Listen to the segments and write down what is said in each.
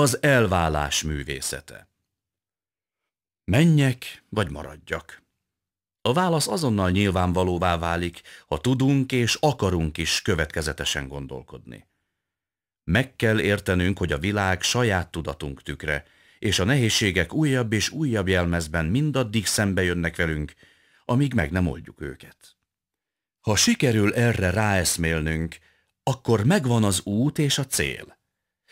az elvállás művészete. Menjek, vagy maradjak? A válasz azonnal nyilvánvalóvá válik, ha tudunk és akarunk is következetesen gondolkodni. Meg kell értenünk, hogy a világ saját tudatunk tükre, és a nehézségek újabb és újabb jelmezben mindaddig szembe jönnek velünk, amíg meg nem oldjuk őket. Ha sikerül erre ráeszmélnünk, akkor megvan az út és a cél.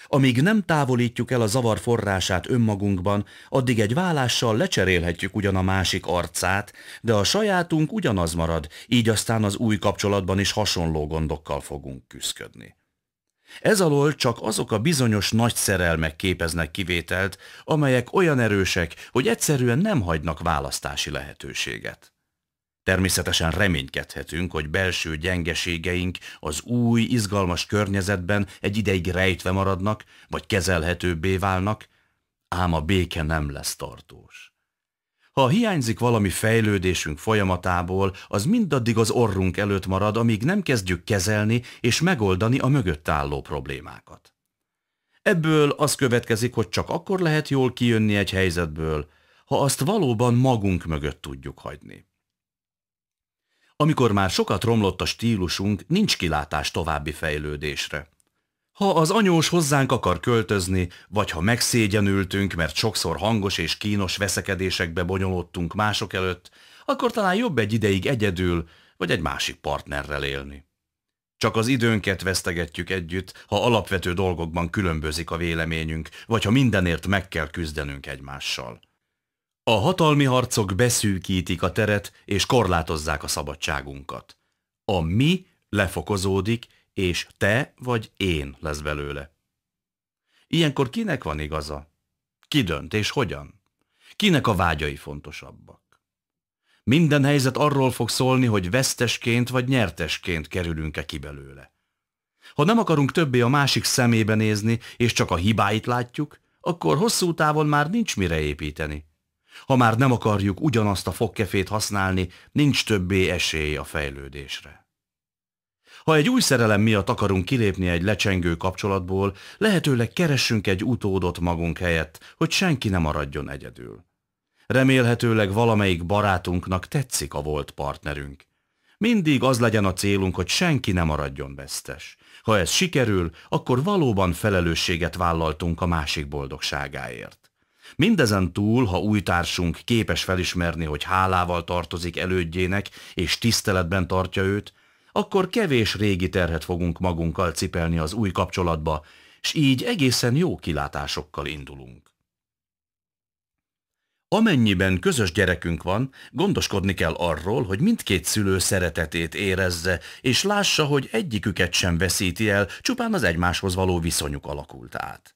Amíg nem távolítjuk el a zavar forrását önmagunkban, addig egy vállással lecserélhetjük ugyan a másik arcát, de a sajátunk ugyanaz marad, így aztán az új kapcsolatban is hasonló gondokkal fogunk küzdködni. Ez alól csak azok a bizonyos nagy szerelmek képeznek kivételt, amelyek olyan erősek, hogy egyszerűen nem hagynak választási lehetőséget. Természetesen reménykedhetünk, hogy belső gyengeségeink az új, izgalmas környezetben egy ideig rejtve maradnak, vagy kezelhetőbbé válnak, ám a béke nem lesz tartós. Ha hiányzik valami fejlődésünk folyamatából, az mindaddig az orrunk előtt marad, amíg nem kezdjük kezelni és megoldani a mögött álló problémákat. Ebből az következik, hogy csak akkor lehet jól kijönni egy helyzetből, ha azt valóban magunk mögött tudjuk hagyni. Amikor már sokat romlott a stílusunk, nincs kilátás további fejlődésre. Ha az anyós hozzánk akar költözni, vagy ha megszégyenültünk, mert sokszor hangos és kínos veszekedésekbe bonyolódtunk mások előtt, akkor talán jobb egy ideig egyedül, vagy egy másik partnerrel élni. Csak az időnket vesztegetjük együtt, ha alapvető dolgokban különbözik a véleményünk, vagy ha mindenért meg kell küzdenünk egymással. A hatalmi harcok beszűkítik a teret és korlátozzák a szabadságunkat. A mi lefokozódik, és te vagy én lesz belőle. Ilyenkor kinek van igaza? Ki dönt és hogyan? Kinek a vágyai fontosabbak? Minden helyzet arról fog szólni, hogy vesztesként vagy nyertesként kerülünk-e ki belőle. Ha nem akarunk többé a másik szemébe nézni, és csak a hibáit látjuk, akkor hosszú távon már nincs mire építeni. Ha már nem akarjuk ugyanazt a fogkefét használni, nincs többé esély a fejlődésre. Ha egy új szerelem miatt akarunk kilépni egy lecsengő kapcsolatból, lehetőleg keressünk egy utódot magunk helyett, hogy senki ne maradjon egyedül. Remélhetőleg valamelyik barátunknak tetszik a volt partnerünk. Mindig az legyen a célunk, hogy senki ne maradjon vesztes. Ha ez sikerül, akkor valóban felelősséget vállaltunk a másik boldogságáért. Mindezen túl, ha új társunk képes felismerni, hogy hálával tartozik elődjének és tiszteletben tartja őt, akkor kevés régi terhet fogunk magunkkal cipelni az új kapcsolatba, s így egészen jó kilátásokkal indulunk. Amennyiben közös gyerekünk van, gondoskodni kell arról, hogy mindkét szülő szeretetét érezze, és lássa, hogy egyiküket sem veszíti el, csupán az egymáshoz való viszonyuk alakult át.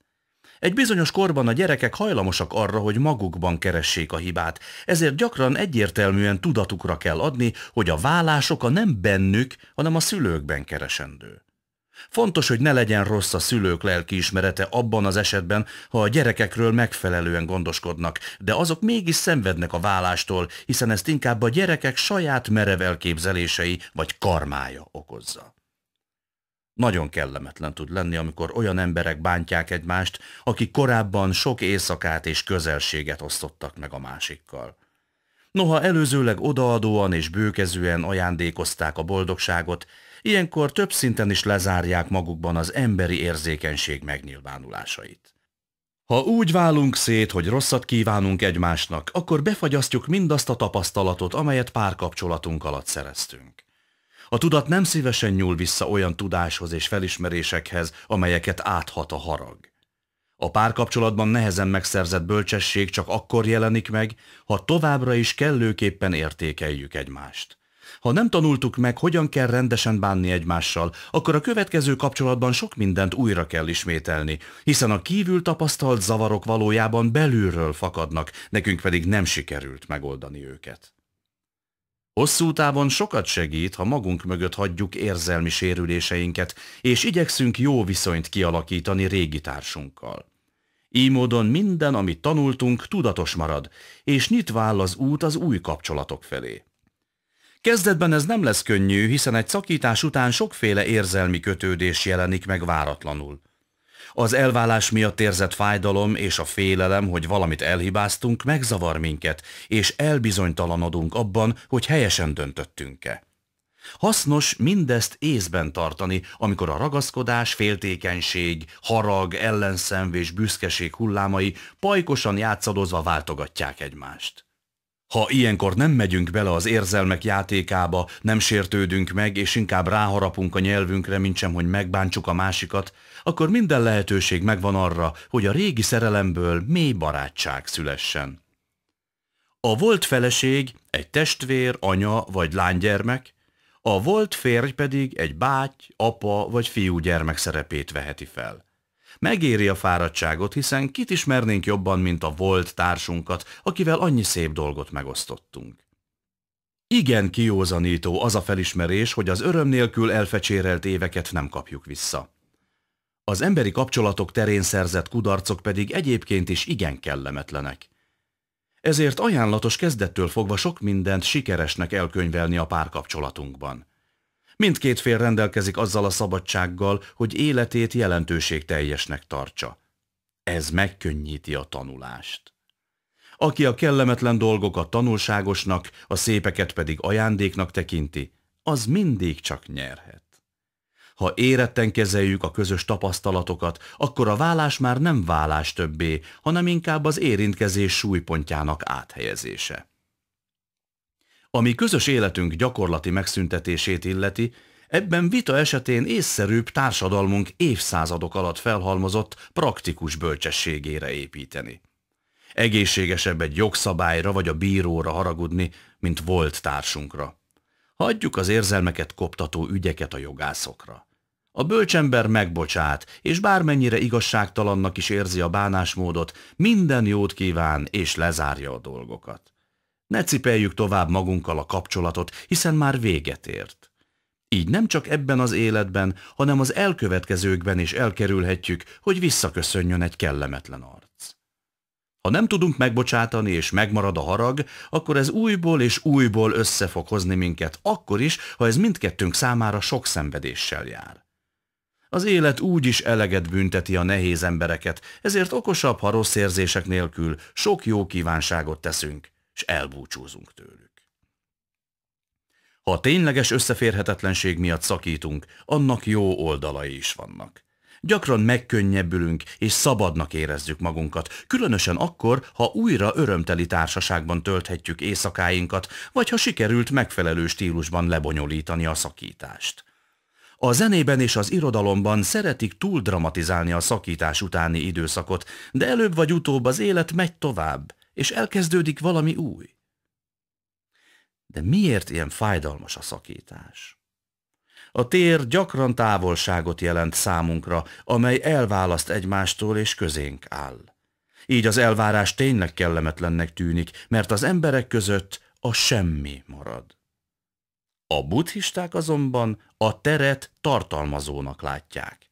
Egy bizonyos korban a gyerekek hajlamosak arra, hogy magukban keressék a hibát, ezért gyakran egyértelműen tudatukra kell adni, hogy a vállások a nem bennük, hanem a szülőkben keresendő. Fontos, hogy ne legyen rossz a szülők lelkiismerete abban az esetben, ha a gyerekekről megfelelően gondoskodnak, de azok mégis szenvednek a vállástól, hiszen ezt inkább a gyerekek saját merev elképzelései vagy karmája okozza. Nagyon kellemetlen tud lenni, amikor olyan emberek bántják egymást, akik korábban sok éjszakát és közelséget osztottak meg a másikkal. Noha előzőleg odaadóan és bőkezően ajándékozták a boldogságot, ilyenkor több szinten is lezárják magukban az emberi érzékenység megnyilvánulásait. Ha úgy válunk szét, hogy rosszat kívánunk egymásnak, akkor befagyasztjuk mindazt a tapasztalatot, amelyet párkapcsolatunk alatt szereztünk. A tudat nem szívesen nyúl vissza olyan tudáshoz és felismerésekhez, amelyeket áthat a harag. A párkapcsolatban nehezen megszerzett bölcsesség csak akkor jelenik meg, ha továbbra is kellőképpen értékeljük egymást. Ha nem tanultuk meg, hogyan kell rendesen bánni egymással, akkor a következő kapcsolatban sok mindent újra kell ismételni, hiszen a kívül tapasztalt zavarok valójában belülről fakadnak, nekünk pedig nem sikerült megoldani őket. Hosszú távon sokat segít, ha magunk mögött hagyjuk érzelmi sérüléseinket, és igyekszünk jó viszonyt kialakítani régi társunkkal. Így módon minden, amit tanultunk, tudatos marad, és nyitva áll az út az új kapcsolatok felé. Kezdetben ez nem lesz könnyű, hiszen egy szakítás után sokféle érzelmi kötődés jelenik meg váratlanul. Az elvállás miatt érzett fájdalom és a félelem, hogy valamit elhibáztunk, megzavar minket, és elbizonytalanodunk abban, hogy helyesen döntöttünk-e. Hasznos mindezt észben tartani, amikor a ragaszkodás, féltékenység, harag, ellenszenvés, büszkeség hullámai pajkosan játszadozva váltogatják egymást. Ha ilyenkor nem megyünk bele az érzelmek játékába, nem sértődünk meg, és inkább ráharapunk a nyelvünkre, mint sem, hogy megbántsuk a másikat, akkor minden lehetőség megvan arra, hogy a régi szerelemből mély barátság szülessen. A volt feleség egy testvér, anya vagy lánygyermek, a volt férj pedig egy báty, apa vagy fiúgyermek szerepét veheti fel. Megéri a fáradtságot, hiszen kit ismernénk jobban, mint a volt társunkat, akivel annyi szép dolgot megosztottunk. Igen kiózanító az a felismerés, hogy az öröm nélkül elfecsérelt éveket nem kapjuk vissza. Az emberi kapcsolatok terén szerzett kudarcok pedig egyébként is igen kellemetlenek. Ezért ajánlatos kezdettől fogva sok mindent sikeresnek elkönyvelni a párkapcsolatunkban. Mindkét fél rendelkezik azzal a szabadsággal, hogy életét jelentőség teljesnek tartsa. Ez megkönnyíti a tanulást. Aki a kellemetlen dolgokat tanulságosnak, a szépeket pedig ajándéknak tekinti, az mindig csak nyerhet. Ha éretten kezeljük a közös tapasztalatokat, akkor a vállás már nem vállás többé, hanem inkább az érintkezés súlypontjának áthelyezése. Ami közös életünk gyakorlati megszüntetését illeti, ebben vita esetén észszerűbb társadalmunk évszázadok alatt felhalmozott praktikus bölcsességére építeni. Egészségesebb egy jogszabályra vagy a bíróra haragudni, mint volt társunkra. Hagyjuk az érzelmeket koptató ügyeket a jogászokra. A bölcsember megbocsát, és bármennyire igazságtalannak is érzi a bánásmódot, minden jót kíván és lezárja a dolgokat. Ne cipeljük tovább magunkkal a kapcsolatot, hiszen már véget ért. Így nem csak ebben az életben, hanem az elkövetkezőkben is elkerülhetjük, hogy visszaköszönjön egy kellemetlen arc. Ha nem tudunk megbocsátani és megmarad a harag, akkor ez újból és újból össze fog hozni minket, akkor is, ha ez mindkettőnk számára sok szenvedéssel jár. Az élet úgy is eleget bünteti a nehéz embereket, ezért okosabb, ha rossz érzések nélkül sok jó kívánságot teszünk – és elbúcsúzunk tőlük. Ha a tényleges összeférhetetlenség miatt szakítunk, annak jó oldalai is vannak. Gyakran megkönnyebbülünk és szabadnak érezzük magunkat, különösen akkor, ha újra örömteli társaságban tölthetjük éjszakáinkat, vagy ha sikerült megfelelő stílusban lebonyolítani a szakítást. A zenében és az irodalomban szeretik túl dramatizálni a szakítás utáni időszakot, de előbb vagy utóbb az élet megy tovább, és elkezdődik valami új. De miért ilyen fájdalmas a szakítás? A tér gyakran távolságot jelent számunkra, amely elválaszt egymástól és közénk áll. Így az elvárás tényleg kellemetlennek tűnik, mert az emberek között a semmi marad. A buddhisták azonban a teret tartalmazónak látják.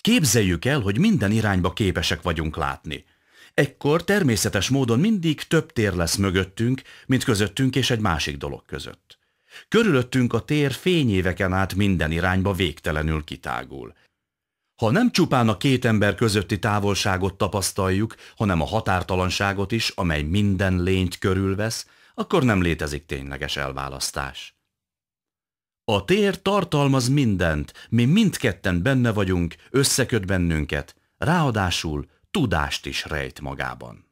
Képzeljük el, hogy minden irányba képesek vagyunk látni – Ekkor természetes módon mindig több tér lesz mögöttünk, mint közöttünk és egy másik dolog között. Körülöttünk a tér fényéveken át minden irányba végtelenül kitágul. Ha nem csupán a két ember közötti távolságot tapasztaljuk, hanem a határtalanságot is, amely minden lényt körülvesz, akkor nem létezik tényleges elválasztás. A tér tartalmaz mindent, mi mindketten benne vagyunk, összeköt bennünket, ráadásul tudást is rejt magában.